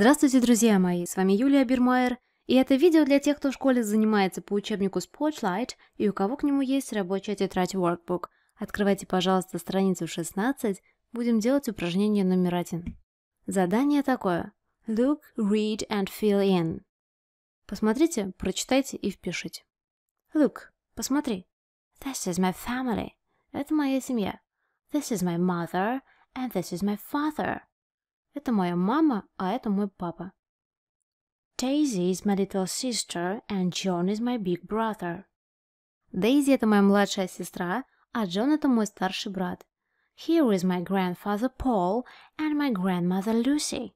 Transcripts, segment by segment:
Здравствуйте, друзья мои, с вами Юлия Бирмайер, и это видео для тех, кто в школе занимается по учебнику Spotlight и у кого к нему есть рабочая тетрадь Workbook. Открывайте, пожалуйста, страницу 16, будем делать упражнение номер один. Задание такое. Look, read and fill in. Посмотрите, прочитайте и впишите. Look, посмотри. This is my family. Это моя семья. This is my mother and this is my father. Это моя мама, а это мой папа. Daisy is my little sister, and John is my big brother. Дейзи – это моя младшая сестра, а Джон – это мой старший брат. Here is my grandfather Paul and my grandmother Lucy.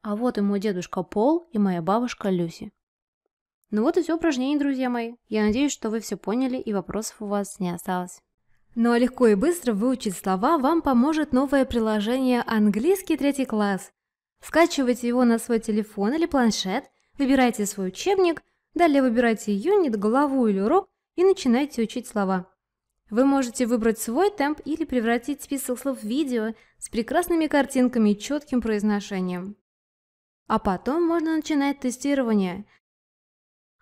А вот и мой дедушка Пол и моя бабушка Люси. Ну вот и все упражнение, друзья мои. Я надеюсь, что вы все поняли и вопросов у вас не осталось. Ну а легко и быстро выучить слова вам поможет новое приложение «Английский третий класс». Скачивайте его на свой телефон или планшет, выбирайте свой учебник, далее выбирайте юнит, главу или урок и начинайте учить слова. Вы можете выбрать свой темп или превратить список слов в видео с прекрасными картинками и четким произношением. А потом можно начинать тестирование –